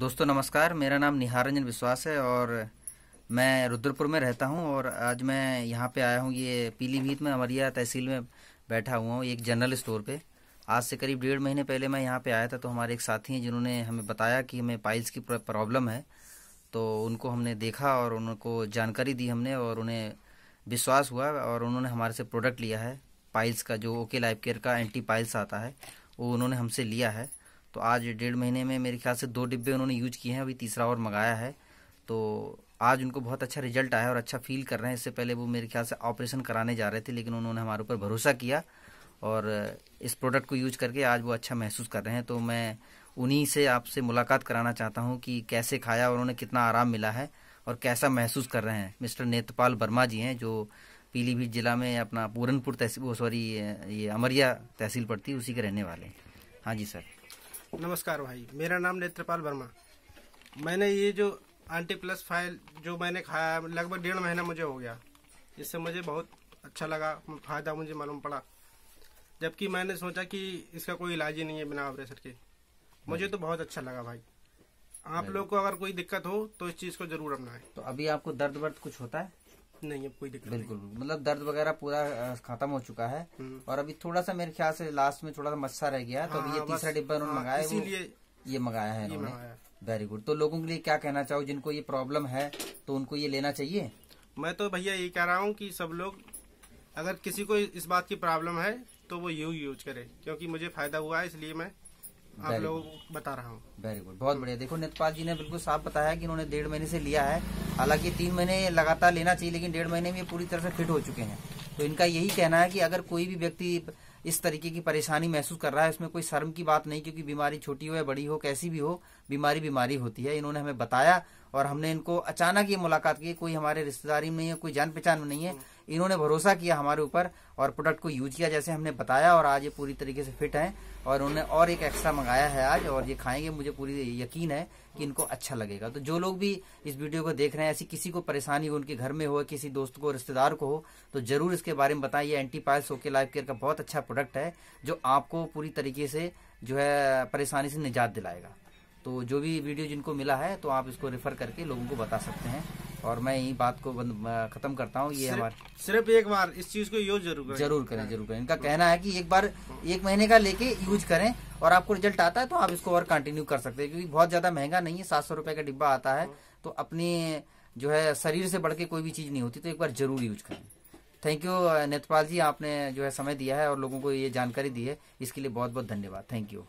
दोस्तों नमस्कार मेरा नाम निहार रंजन विश्वास है और मैं रुद्रपुर में रहता हूं और आज मैं यहां पे आया हूं ये पीलीभीत में अमरिया तहसील में बैठा हुआ हूं एक जनरल स्टोर पे आज से करीब डेढ़ महीने पहले मैं यहाँ पे आया था तो हमारे एक साथी हैं जिन्होंने हमें बताया कि हमें पाइल्स की प्रॉब्लम है तो उनको हमने देखा और उनको जानकारी दी हमने और उन्हें विश्वास हुआ और उन्होंने हमारे से प्रोडक्ट लिया है पाइल्स का जो ओके लाइफ केयर का एंटी पाइल्स आता है वो उन्होंने हमसे लिया है तो आज डेढ़ महीने में मेरे ख्याल से दो डिब्बे उन्होंने यूज किए हैं अभी तीसरा और मंगाया है तो आज उनको बहुत अच्छा रिजल्ट आया और अच्छा फील कर रहे हैं इससे पहले वो मेरे ख्याल से ऑपरेशन कराने जा रहे थे लेकिन उन्होंने हमारे ऊपर भरोसा किया और इस प्रोडक्ट को यूज करके आज वो अच्छा महसूस कर रहे हैं तो मैं उन्हीं से आपसे मुलाकात कराना चाहता हूँ कि कैसे खाया और उन्हें कितना आराम मिला है और कैसा महसूस कर रहे हैं मिस्टर नेतपाल वर्मा जी हैं जो पीलीभीत जिला में अपना पूरनपुर तहसील सॉरी ये अमरिया तहसील पड़ती है उसी के रहने वाले हैं हाँ जी सर नमस्कार भाई मेरा नाम नेत्रपाल वर्मा मैंने ये जो आंटी प्लस फाइल जो मैंने खाया लगभग डेढ़ महीना मुझे हो गया इससे मुझे बहुत अच्छा लगा फ़ायदा मुझे मालूम पड़ा जबकि मैंने सोचा कि इसका कोई इलाज ही नहीं है बिना ऑपरेशन के मुझे तो बहुत अच्छा लगा भाई आप लोग को अगर कोई दिक्कत हो तो इस चीज़ को जरूर अपनाएं तो अभी आपको दर्द वर्द कुछ होता है नहीं अब कोई दिक्कत बिल्कुल मतलब दर्द वगैरह पूरा खत्म हो चुका है हम्म। और अभी थोड़ा सा मेरे ख्याल से लास्ट में थोड़ा सा मच्छा रह गया तो अभी ये हाँ, तीसरा डिब्बा उन्होंने हाँ, मंगाया इसीलिए ये मंगाया है इन्होंने वेरी गुड तो लोगों के लिए क्या कहना चाहो जिनको ये प्रॉब्लम है तो उनको ये लेना चाहिए मैं तो भैया ये कह रहा हूँ कि सब लोग अगर किसी को इस बात की प्रॉब्लम है तो वो यू यूज करे क्योंकि मुझे फायदा हुआ है इसलिए मैं आप लोगों को बता रहा हूँ वेरी गुड बहुत बढ़िया देखो नेतपाल जी ने बिल्कुल साफ बताया कि उन्होंने डेढ़ महीने से लिया है हालांकि तीन महीने लगातार लेना चाहिए लेकिन डेढ़ महीने में पूरी तरह से फिट हो चुके हैं तो इनका यही कहना है कि अगर कोई भी व्यक्ति इस तरीके की परेशानी महसूस कर रहा है इसमें कोई शर्म की बात नहीं क्योंकि बीमारी छोटी हो या बड़ी हो कैसी भी हो बीमारी बीमारी होती है इन्होंने हमें बताया और हमने इनको अचानक ये मुलाकात की कोई हमारे रिश्तेदारी में नहीं है कोई जान पहचान में नहीं है इन्होंने भरोसा किया हमारे ऊपर और प्रोडक्ट को यूज किया जैसे हमने बताया और आज ये पूरी तरीके से फिट हैं और उन्होंने और एक एक्स्ट्रा मंगाया है आज और ये खाएंगे मुझे पूरी यकीन है कि इनको अच्छा लगेगा तो जो लोग भी इस वीडियो को देख रहे हैं ऐसी किसी को परेशानी हो उनके घर में हो किसी दोस्त को रिश्तेदार को हो तो जरूर इसके बारे में बताएं एंटी एंटीपायल सोके लाइफ केयर का बहुत अच्छा प्रोडक्ट है जो आपको पूरी तरीके से जो है परेशानी से निजात दिलाएगा तो जो भी वीडियो जिनको मिला है तो आप इसको रेफर करके लोगों को बता सकते हैं और मैं यही बात को खत्म करता हूँ ये हमारे सिर्फ एक बार इस चीज को यूज जरूर करें जरूर करें हाँ। जरूर करें इनका कहना है कि एक बार एक महीने का लेके यूज करें और आपको रिजल्ट आता है तो आप इसको और कंटिन्यू कर सकते हैं क्योंकि बहुत ज्यादा महंगा नहीं है सात सौ रुपए का डिब्बा आता है तो अपने जो है शरीर से बढ़ के कोई भी चीज नहीं होती तो एक बार जरूर यूज करें थैंक यू नेतपाल जी आपने जो है समय दिया है और लोगों को ये जानकारी दी है इसके लिए बहुत बहुत धन्यवाद थैंक यू